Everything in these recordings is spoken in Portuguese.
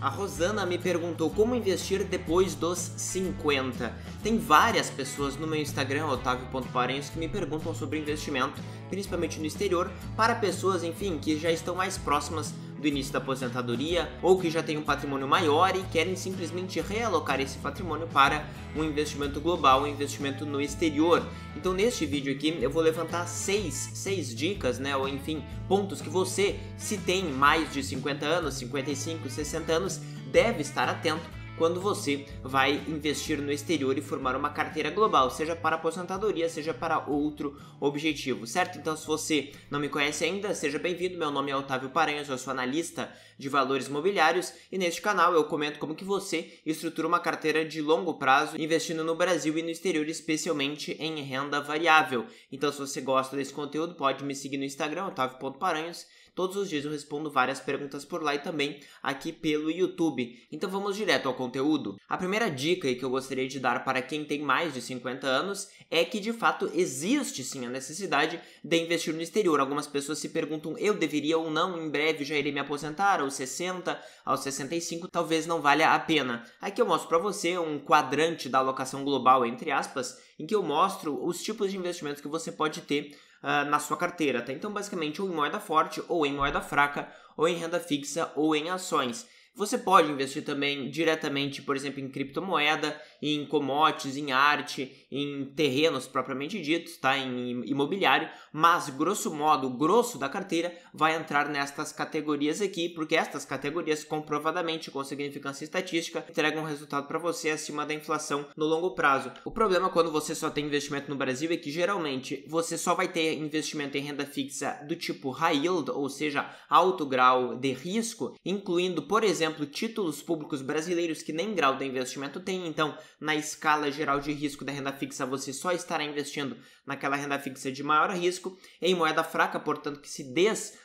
A Rosana me perguntou como investir depois dos 50. Tem várias pessoas no meu Instagram, otavio.parenhos, que me perguntam sobre investimento, principalmente no exterior, para pessoas, enfim, que já estão mais próximas do início da aposentadoria ou que já têm um patrimônio maior e querem simplesmente realocar esse patrimônio para um investimento global, um investimento no exterior. Então, neste vídeo aqui, eu vou levantar seis, seis dicas, né, ou enfim, pontos que você, se tem mais de 50 anos, 55, 60 anos, deve estar atento quando você vai investir no exterior e formar uma carteira global, seja para aposentadoria, seja para outro objetivo, certo? Então, se você não me conhece ainda, seja bem-vindo. Meu nome é Otávio Paranhos, eu sou analista de valores imobiliários e neste canal eu comento como que você estrutura uma carteira de longo prazo investindo no Brasil e no exterior, especialmente em renda variável. Então, se você gosta desse conteúdo, pode me seguir no Instagram, otávio.paranhos.com Todos os dias eu respondo várias perguntas por lá e também aqui pelo YouTube. Então vamos direto ao conteúdo. A primeira dica que eu gostaria de dar para quem tem mais de 50 anos é que de fato existe sim a necessidade de investir no exterior. Algumas pessoas se perguntam: eu deveria ou não, em breve já irei me aposentar aos 60, aos 65, talvez não valha a pena. Aqui eu mostro para você um quadrante da alocação global entre aspas, em que eu mostro os tipos de investimentos que você pode ter uh, na sua carteira, tá? Então, basicamente, ou em moeda forte, ou em moeda fraca, ou em renda fixa, ou em ações. Você pode investir também diretamente, por exemplo, em criptomoeda, em commodities, em arte, em terrenos propriamente ditos, tá? em imobiliário, mas grosso modo, o grosso da carteira vai entrar nestas categorias aqui, porque estas categorias comprovadamente com significância estatística entregam um resultado para você acima da inflação no longo prazo. O problema é quando você só tem investimento no Brasil é que geralmente você só vai ter investimento em renda fixa do tipo high yield, ou seja, alto grau de risco, incluindo, por exemplo, exemplo, títulos públicos brasileiros que nem grau de investimento têm, então, na escala geral de risco da renda fixa, você só estará investindo naquela renda fixa de maior risco, em moeda fraca, portanto, que se des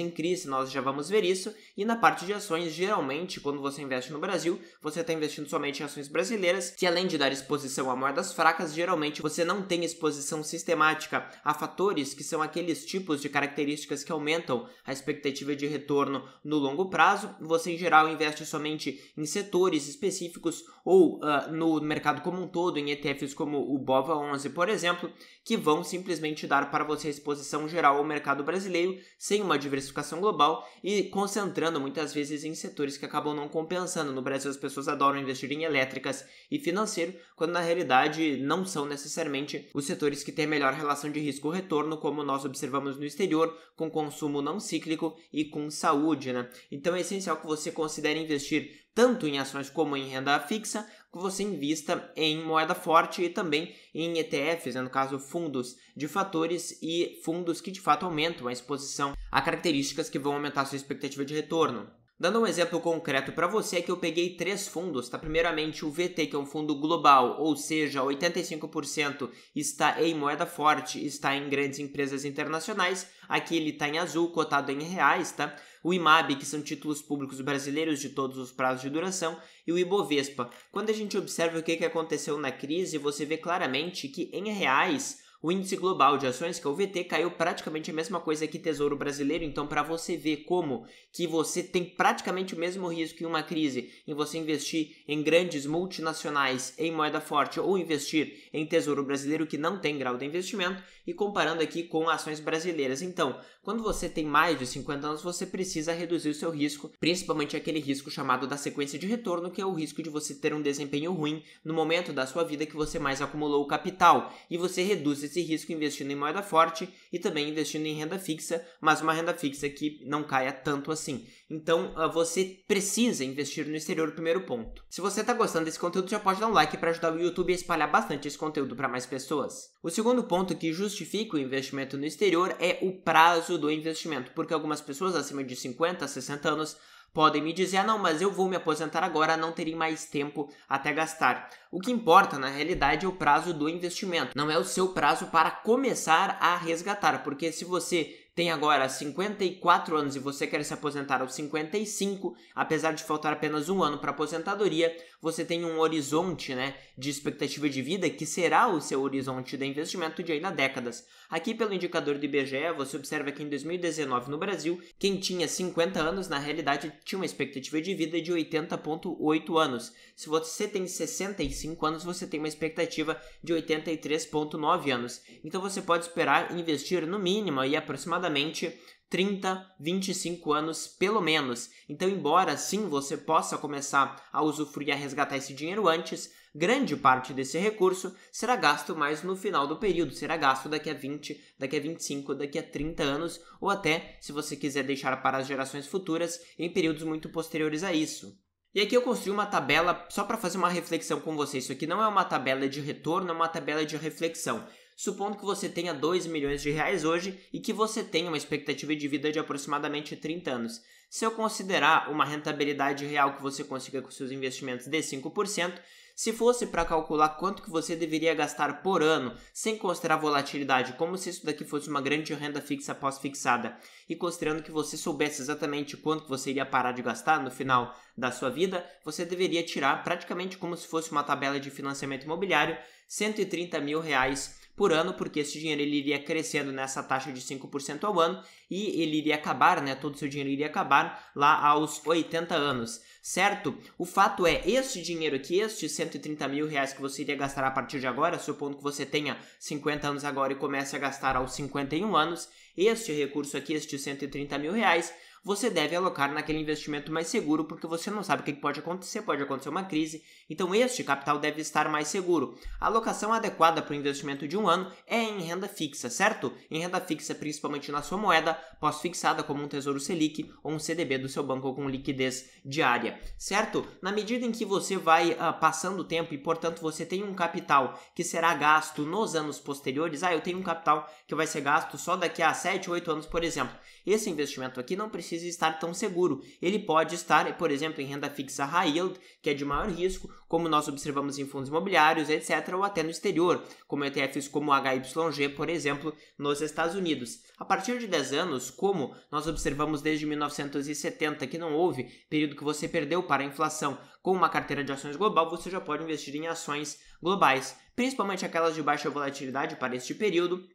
em crise, nós já vamos ver isso. E na parte de ações, geralmente, quando você investe no Brasil, você está investindo somente em ações brasileiras, que além de dar exposição a moedas fracas, geralmente você não tem exposição sistemática a fatores que são aqueles tipos de características que aumentam a expectativa de retorno no longo prazo. Você, em geral, investe somente em setores específicos ou uh, no mercado como um todo, em ETFs como o BOVA11, por exemplo, que vão simplesmente dar para você exposição geral ao mercado brasileiro sem sem uma diversificação global e concentrando muitas vezes em setores que acabam não compensando. No Brasil, as pessoas adoram investir em elétricas e financeiro, quando na realidade não são necessariamente os setores que têm melhor relação de risco-retorno, como nós observamos no exterior, com consumo não cíclico e com saúde. Né? Então é essencial que você considere investir tanto em ações como em renda fixa, que você invista em moeda forte e também em ETFs, né? no caso fundos de fatores e fundos que de fato aumentam a exposição a características que vão aumentar a sua expectativa de retorno. Dando um exemplo concreto para você, é que eu peguei três fundos, tá? Primeiramente o VT, que é um fundo global, ou seja, 85% está em moeda forte, está em grandes empresas internacionais. Aqui ele está em azul, cotado em reais, tá? O IMAB, que são títulos públicos brasileiros de todos os prazos de duração, e o Ibovespa. Quando a gente observa o que aconteceu na crise, você vê claramente que em reais o índice global de ações, que é o VT, caiu praticamente a mesma coisa que Tesouro Brasileiro, então para você ver como que você tem praticamente o mesmo risco em uma crise em você investir em grandes multinacionais em moeda forte ou investir em Tesouro Brasileiro que não tem grau de investimento e comparando aqui com ações brasileiras. Então, quando você tem mais de 50 anos, você precisa reduzir o seu risco, principalmente aquele risco chamado da sequência de retorno, que é o risco de você ter um desempenho ruim no momento da sua vida que você mais acumulou o capital e você reduz esse risco investindo em moeda forte e também investindo em renda fixa, mas uma renda fixa que não caia tanto assim. Então ah, você precisa investir no exterior, primeiro ponto. Se você está gostando desse conteúdo, já pode dar um like para ajudar o YouTube a espalhar bastante esse conteúdo para mais pessoas. O segundo ponto que justifica o investimento no exterior é o prazo do investimento, porque algumas pessoas acima de 50, 60 anos Podem me dizer, ah, não, mas eu vou me aposentar agora, não terei mais tempo até gastar. O que importa, na realidade, é o prazo do investimento, não é o seu prazo para começar a resgatar, porque se você tem agora 54 anos e você quer se aposentar aos 55, apesar de faltar apenas um ano para aposentadoria, você tem um horizonte né, de expectativa de vida que será o seu horizonte de investimento de ainda décadas. Aqui pelo indicador do IBGE, você observa que em 2019 no Brasil, quem tinha 50 anos na realidade tinha uma expectativa de vida de 80,8 anos. Se você tem 65 anos, você tem uma expectativa de 83,9 anos. Então você pode esperar investir no mínimo e aproximadamente aproximadamente 30, 25 anos pelo menos. Então, embora sim você possa começar a usufruir e a resgatar esse dinheiro antes, grande parte desse recurso será gasto mais no final do período, será gasto daqui a 20, daqui a 25, daqui a 30 anos, ou até, se você quiser deixar para as gerações futuras, em períodos muito posteriores a isso. E aqui eu construí uma tabela só para fazer uma reflexão com você. Isso aqui não é uma tabela de retorno, é uma tabela de reflexão. Supondo que você tenha 2 milhões de reais hoje e que você tenha uma expectativa de vida de aproximadamente 30 anos. Se eu considerar uma rentabilidade real que você consiga com seus investimentos de 5%, se fosse para calcular quanto que você deveria gastar por ano, sem considerar volatilidade, como se isso daqui fosse uma grande renda fixa pós-fixada, e considerando que você soubesse exatamente quanto que você iria parar de gastar no final da sua vida, você deveria tirar praticamente como se fosse uma tabela de financiamento imobiliário, 130 mil reais por ano, porque esse dinheiro ele iria crescendo nessa taxa de 5% ao ano e ele iria acabar, né? Todo o seu dinheiro iria acabar lá aos 80 anos, certo? O fato é, este dinheiro aqui, estes 130 mil reais que você iria gastar a partir de agora, supondo que você tenha 50 anos agora e comece a gastar aos 51 anos, este recurso aqui, estes 130 mil reais, você deve alocar naquele investimento mais seguro, porque você não sabe o que pode acontecer, pode acontecer uma crise, então este capital deve estar mais seguro. A alocação adequada para o investimento de um ano é em renda fixa, certo? Em renda fixa, principalmente na sua moeda pós-fixada, como um Tesouro Selic ou um CDB do seu banco com liquidez diária, certo? Na medida em que você vai uh, passando o tempo e, portanto, você tem um capital que será gasto nos anos posteriores, ah, eu tenho um capital que vai ser gasto só daqui a 7, 8 anos, por exemplo. Esse investimento aqui não precisa precisa estar tão seguro. Ele pode estar, por exemplo, em renda fixa high yield, que é de maior risco, como nós observamos em fundos imobiliários, etc., ou até no exterior, como ETFs como HYG, por exemplo, nos Estados Unidos. A partir de 10 anos, como nós observamos desde 1970, que não houve período que você perdeu para a inflação, com uma carteira de ações global, você já pode investir em ações globais, principalmente aquelas de baixa volatilidade para este período,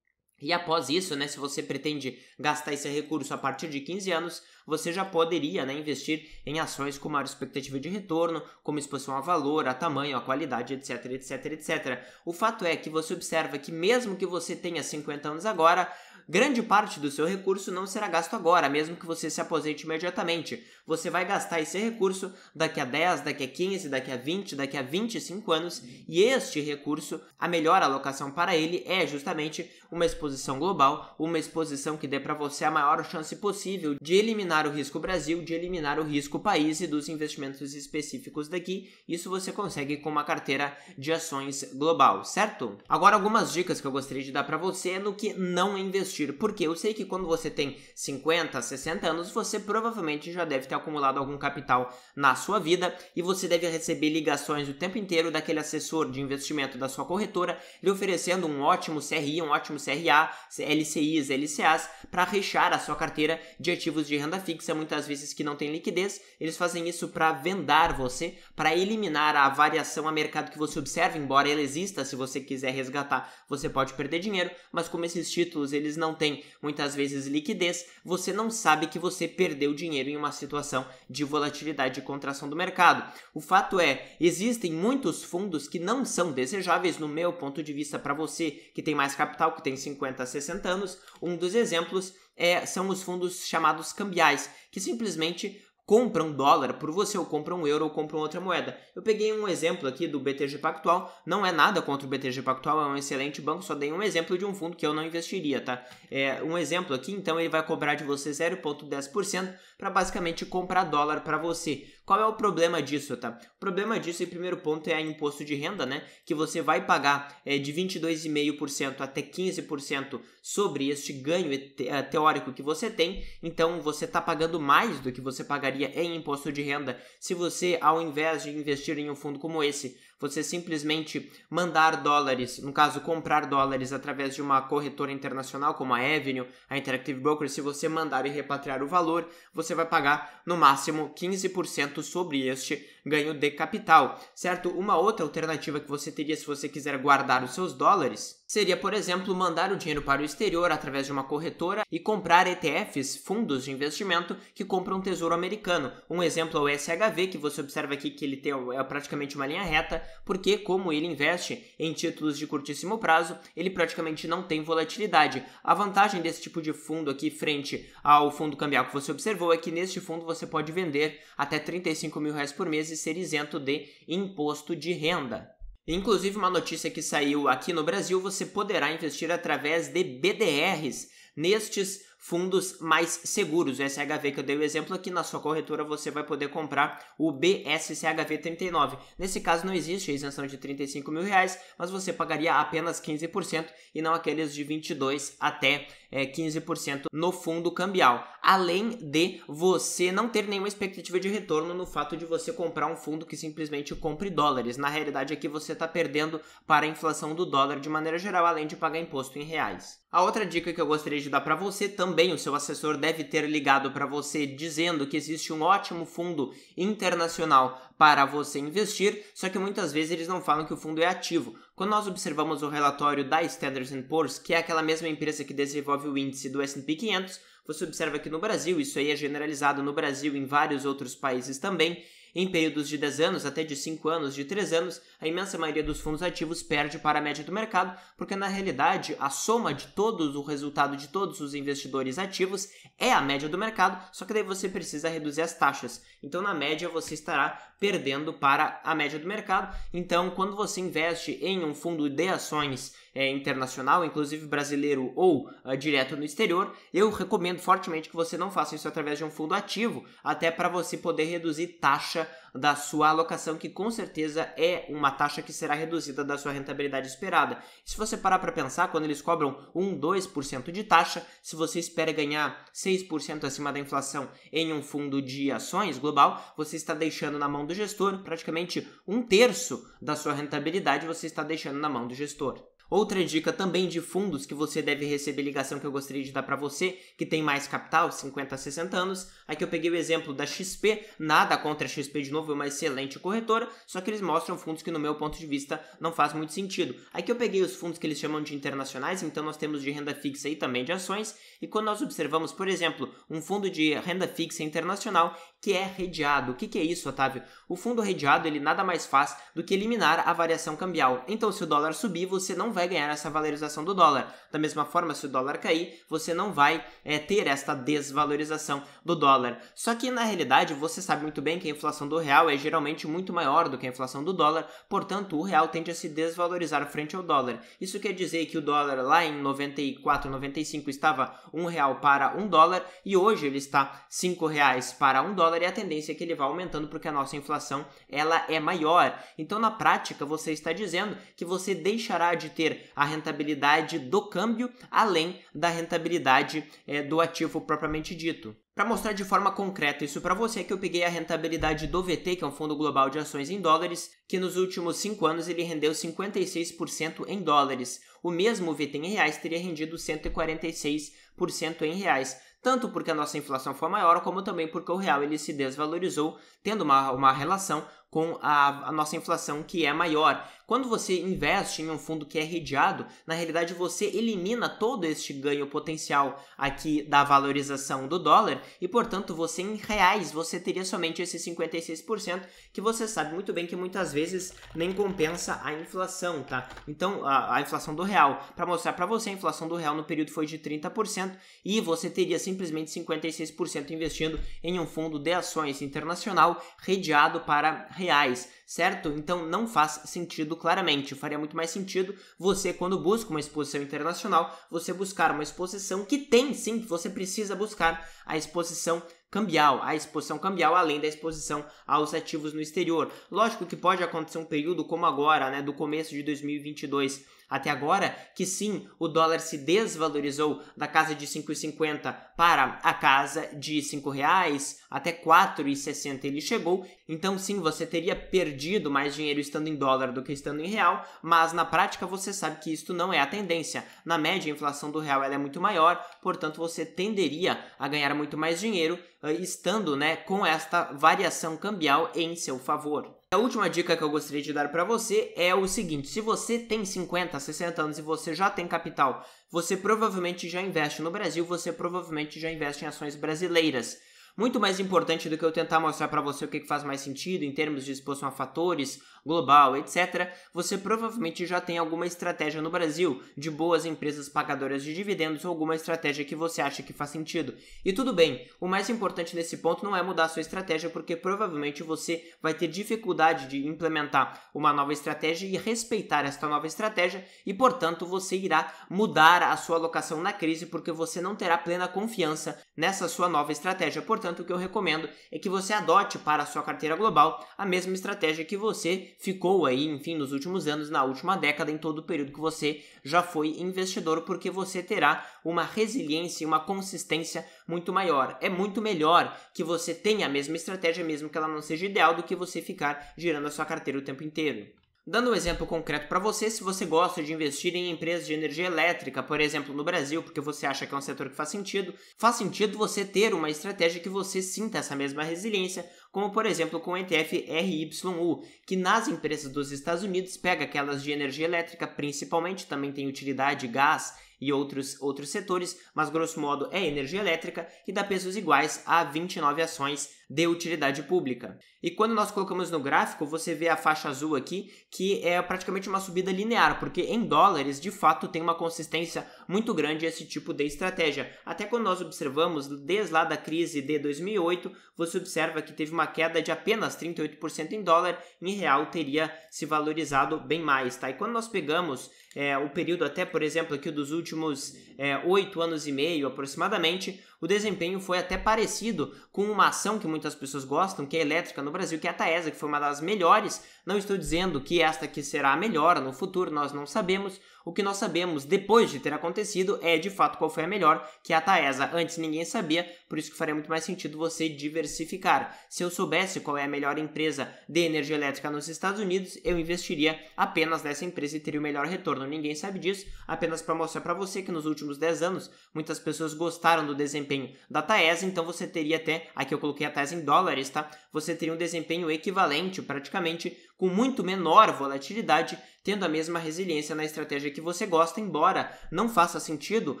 e após isso, né, se você pretende gastar esse recurso a partir de 15 anos, você já poderia né, investir em ações com maior expectativa de retorno, como exposição a valor, a tamanho, a qualidade, etc, etc, etc. O fato é que você observa que mesmo que você tenha 50 anos agora, grande parte do seu recurso não será gasto agora, mesmo que você se aposente imediatamente. Você vai gastar esse recurso daqui a 10, daqui a 15, daqui a 20, daqui a 25 anos, e este recurso, a melhor alocação para ele é justamente uma exposição global, uma exposição que dê para você a maior chance possível de eliminar o risco Brasil, de eliminar o risco país e dos investimentos específicos daqui. Isso você consegue com uma carteira de ações global, certo? Agora algumas dicas que eu gostaria de dar para você é no que não investir investir, porque eu sei que quando você tem 50, 60 anos, você provavelmente já deve ter acumulado algum capital na sua vida e você deve receber ligações o tempo inteiro daquele assessor de investimento da sua corretora lhe oferecendo um ótimo CRI, um ótimo CRA, LCIs, LCAs para rechar a sua carteira de ativos de renda fixa, muitas vezes que não tem liquidez. Eles fazem isso para vendar você, para eliminar a variação a mercado que você observa, embora ela exista, se você quiser resgatar, você pode perder dinheiro, mas como esses títulos eles não tem muitas vezes liquidez, você não sabe que você perdeu dinheiro em uma situação de volatilidade e contração do mercado. O fato é, existem muitos fundos que não são desejáveis, no meu ponto de vista, para você que tem mais capital, que tem 50, 60 anos. Um dos exemplos é, são os fundos chamados cambiais, que simplesmente compra um dólar por você, ou compra um euro, ou compra outra moeda. Eu peguei um exemplo aqui do BTG Pactual, não é nada contra o BTG Pactual, é um excelente banco, só dei um exemplo de um fundo que eu não investiria, tá? É, um exemplo aqui, então ele vai cobrar de você 0,10% para basicamente comprar dólar para você. Qual é o problema disso, tá? O problema disso, em primeiro ponto, é a imposto de renda, né? Que você vai pagar é, de 22,5% até 15% sobre este ganho eh, teórico que você tem. Então, você está pagando mais do que você pagaria em imposto de renda se você, ao invés de investir em um fundo como esse, você simplesmente mandar dólares, no caso, comprar dólares através de uma corretora internacional como a Avenue, a Interactive Broker, se você mandar e repatriar o valor, você vai pagar no máximo 15% sobre este ganho de capital, certo? Uma outra alternativa que você teria se você quiser guardar os seus dólares seria, por exemplo, mandar o dinheiro para o exterior através de uma corretora e comprar ETFs, fundos de investimento que compram um tesouro americano. Um exemplo é o SHV, que você observa aqui que ele tem é praticamente uma linha reta, porque como ele investe em títulos de curtíssimo prazo, ele praticamente não tem volatilidade. A vantagem desse tipo de fundo aqui frente ao fundo cambial que você observou é que neste fundo você pode vender até 35 mil reais por mês e ser isento de imposto de renda. Inclusive, uma notícia que saiu aqui no Brasil: você poderá investir através de BDRs nestes fundos mais seguros. O SHV que eu dei o exemplo aqui, na sua corretora você vai poder comprar o BSCHV39. Nesse caso não existe a isenção de 35 mil reais, mas você pagaria apenas 15% e não aqueles de 22 até é, 15% no fundo cambial. Além de você não ter nenhuma expectativa de retorno no fato de você comprar um fundo que simplesmente compre dólares. Na realidade, aqui você está perdendo para a inflação do dólar de maneira geral, além de pagar imposto em reais. A outra dica que eu gostaria de dar para você também, o seu assessor deve ter ligado para você dizendo que existe um ótimo fundo internacional para você investir, só que muitas vezes eles não falam que o fundo é ativo. Quando nós observamos o relatório da Standard Poor's, que é aquela mesma empresa que desenvolve o índice do S&P 500, você observa que no Brasil, isso aí é generalizado no Brasil e em vários outros países também, em períodos de 10 anos, até de 5 anos, de 3 anos, a imensa maioria dos fundos ativos perde para a média do mercado, porque na realidade a soma de todos, o resultado de todos os investidores ativos é a média do mercado, só que daí você precisa reduzir as taxas. Então, na média, você estará perdendo para a média do mercado. Então, quando você investe em um fundo de ações é, internacional, inclusive brasileiro ou ah, direto no exterior, eu recomendo fortemente que você não faça isso através de um fundo ativo, até para você poder reduzir taxa taxa da sua alocação, que com certeza é uma taxa que será reduzida da sua rentabilidade esperada. E se você parar para pensar, quando eles cobram 1, 2% de taxa, se você espera ganhar 6% acima da inflação em um fundo de ações global, você está deixando na mão do gestor praticamente um terço da sua rentabilidade, você está deixando na mão do gestor. Outra dica também de fundos que você deve receber ligação que eu gostaria de dar para você, que tem mais capital, 50 a 60 anos. Aqui é eu peguei o exemplo da XP, nada contra a XP de novo, é uma excelente corretora, só que eles mostram fundos que no meu ponto de vista não faz muito sentido. Aqui é eu peguei os fundos que eles chamam de internacionais, então nós temos de renda fixa e também de ações, e quando nós observamos, por exemplo, um fundo de renda fixa internacional que é redeado, o que, que é isso, Otávio? O fundo redeado ele nada mais faz do que eliminar a variação cambial. Então, se o dólar subir, você não vai ganhar essa valorização do dólar. Da mesma forma, se o dólar cair, você não vai é, ter esta desvalorização do dólar. Só que na realidade, você sabe muito bem que a inflação do real é geralmente muito maior do que a inflação do dólar, portanto, o real tende a se desvalorizar frente ao dólar. Isso quer dizer que o dólar lá em 94, 95 estava um real para um dólar e hoje ele está cinco reais para um dólar e a tendência é que ele vá aumentando porque a nossa inflação ela é maior. Então na prática você está dizendo que você deixará de ter a rentabilidade do câmbio além da rentabilidade é, do ativo propriamente dito. Para mostrar de forma concreta isso para você, é que eu peguei a rentabilidade do VT, que é um fundo global de ações em dólares, que nos últimos 5 anos ele rendeu 56% em dólares. O mesmo VT em reais teria rendido 146% em reais, tanto porque a nossa inflação foi maior, como também porque o real ele se desvalorizou, tendo uma, uma relação com a, a, nossa inflação que é maior. Quando você investe em um fundo que é redeado, na realidade você elimina todo este ganho potencial aqui da valorização do dólar e, portanto, você em reais você teria somente esses 56% que você sabe muito bem que muitas vezes nem compensa a inflação, tá? Então, a, a inflação do real, para mostrar para você, a inflação do real no período foi de 30% e você teria simplesmente 56% investindo em um fundo de ações internacional redeado para reais, certo? Então não faz sentido claramente. Faria muito mais sentido você, quando busca uma exposição internacional, você buscar uma exposição que tem sim, você precisa buscar a exposição cambial, a exposição cambial além da exposição aos ativos no exterior. Lógico que pode acontecer um período como agora, né, do começo de 2022 até agora, que sim, o dólar se desvalorizou da casa de 5,50 para a casa de R$ 5,00, até 4,60 ele chegou. Então sim, você teria perdido mais dinheiro estando em dólar do que estando em real, mas na prática você sabe que isto não é a tendência. Na média, a inflação do real é muito maior, portanto você tenderia a ganhar muito mais dinheiro eh, estando né, com esta variação cambial em seu favor. A última dica que eu gostaria de dar para você é o seguinte: se você tem 50, 60 anos e você já tem capital, você provavelmente já investe no Brasil, você provavelmente já investe em ações brasileiras. Muito mais importante do que eu tentar mostrar para você o que faz mais sentido em termos de exposição a fatores global, etc., você provavelmente já tem alguma estratégia no Brasil de boas empresas pagadoras de dividendos ou alguma estratégia que você acha que faz sentido. E tudo bem, o mais importante nesse ponto não é mudar sua estratégia, porque provavelmente você vai ter dificuldade de implementar uma nova estratégia e respeitar esta nova estratégia, e portanto você irá mudar a sua alocação na crise, porque você não terá plena confiança nessa sua nova estratégia. Portanto, o que eu recomendo é que você adote para a sua carteira global a mesma estratégia que você ficou aí, enfim, nos últimos anos, na última década, em todo o período que você já foi investidor, porque você terá uma resiliência e uma consistência muito maior. É muito melhor que você tenha a mesma estratégia, mesmo que ela não seja ideal, do que você ficar girando a sua carteira o tempo inteiro. Dando um exemplo concreto para você, se você gosta de investir em empresas de energia elétrica, por exemplo, no Brasil, porque você acha que é um setor que faz sentido, faz sentido você ter uma estratégia que você sinta essa mesma resiliência, como por exemplo com o ETF RYU, que nas empresas dos Estados Unidos pega aquelas de energia elétrica, principalmente, também tem utilidade, gás e outros, outros setores, mas grosso modo é energia elétrica e dá pesos iguais a 29 ações de utilidade pública. E quando nós colocamos no gráfico, você vê a faixa azul aqui, que é praticamente uma subida linear, porque em dólares, de fato, tem uma consistência muito grande esse tipo de estratégia. Até quando nós observamos, desde lá da crise de 2008, você observa que teve uma queda de apenas 38% em dólar, em real teria se valorizado bem mais, tá? E quando nós pegamos é, o período até, por exemplo, aqui dos últimos é, oito anos e meio, aproximadamente, o desempenho foi até parecido com uma ação que muitas muitas pessoas gostam, que é elétrica no Brasil, que é a Taesa, que foi uma das melhores. Não estou dizendo que esta aqui será a melhor no futuro, nós não sabemos. O que nós sabemos depois de ter acontecido é de fato qual foi a melhor, que é a Taesa. Antes ninguém sabia, por isso que faria muito mais sentido você diversificar. Se eu soubesse qual é a melhor empresa de energia elétrica nos Estados Unidos, eu investiria apenas nessa empresa e teria o melhor retorno. Ninguém sabe disso, apenas para mostrar para você que nos últimos 10 anos muitas pessoas gostaram do desempenho da Taesa, então você teria até, aqui eu coloquei a Taesa em dólares, tá? Você teria um desempenho equivalente, praticamente, com muito menor volatilidade, tendo a mesma resiliência na estratégia que você gosta, embora não faça sentido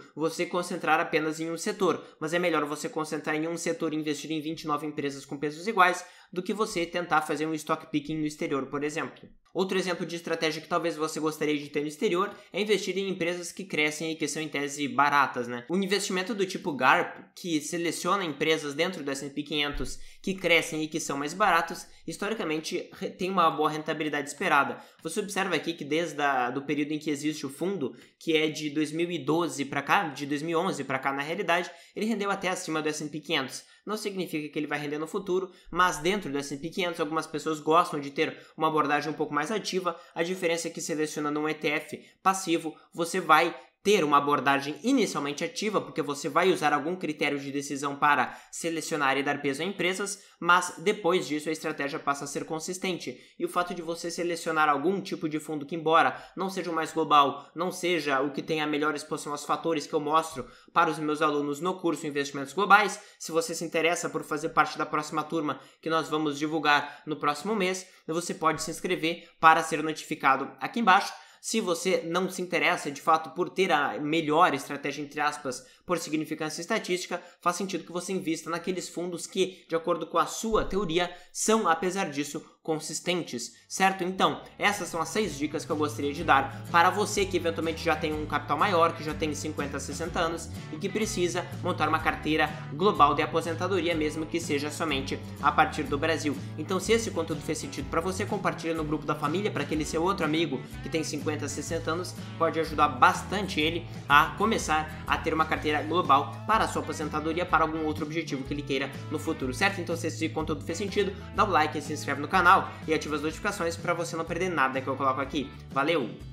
você concentrar apenas em um setor, mas é melhor você concentrar em um setor e investir em 29 empresas com pesos iguais do que você tentar fazer um stock picking no exterior, por exemplo. Outro exemplo de estratégia que talvez você gostaria de ter no exterior é investir em empresas que crescem e que são em tese baratas, né? Um investimento do tipo GARP, que seleciona empresas dentro do S&P 500 que crescem e que são mais baratas, historicamente tem uma boa rentabilidade esperada. Você observa aqui que desde a, do período em que existe o fundo, que é de 2012 para cá, de 2011 para cá na realidade, ele rendeu até acima do S&P 500. Não significa que ele vai render no futuro, mas dentro do S&P 500 algumas pessoas gostam de ter uma abordagem um pouco mais ativa. A diferença é que selecionando um ETF passivo, você vai ter uma abordagem inicialmente ativa, porque você vai usar algum critério de decisão para selecionar e dar peso a empresas, mas depois disso a estratégia passa a ser consistente. E o fato de você selecionar algum tipo de fundo que, embora não seja o mais global, não seja o que tenha a melhor exposição aos fatores que eu mostro para os meus alunos no curso Investimentos Globais, se você se interessa por fazer parte da próxima turma que nós vamos divulgar no próximo mês, você pode se inscrever para ser notificado aqui embaixo. Se você não se interessa de fato por ter a melhor estratégia, entre aspas, por significância estatística, faz sentido que você invista naqueles fundos que, de acordo com a sua teoria, são, apesar disso, consistentes, certo? Então, essas são as seis dicas que eu gostaria de dar para você que eventualmente já tem um capital maior, que já tem 50, 60 anos e que precisa montar uma carteira global de aposentadoria, mesmo que seja somente a partir do Brasil. Então, se esse conteúdo fez sentido para você, compartilha no grupo da família para aquele seu outro amigo que tem 50 50, 60 anos, pode ajudar bastante ele a começar a ter uma carteira global para a sua aposentadoria, para algum outro objetivo que ele queira no futuro, certo? Então se esse tipo conteúdo fez sentido, dá o like, se inscreve no canal e ativa as notificações para você não perder nada que eu coloco aqui. Valeu!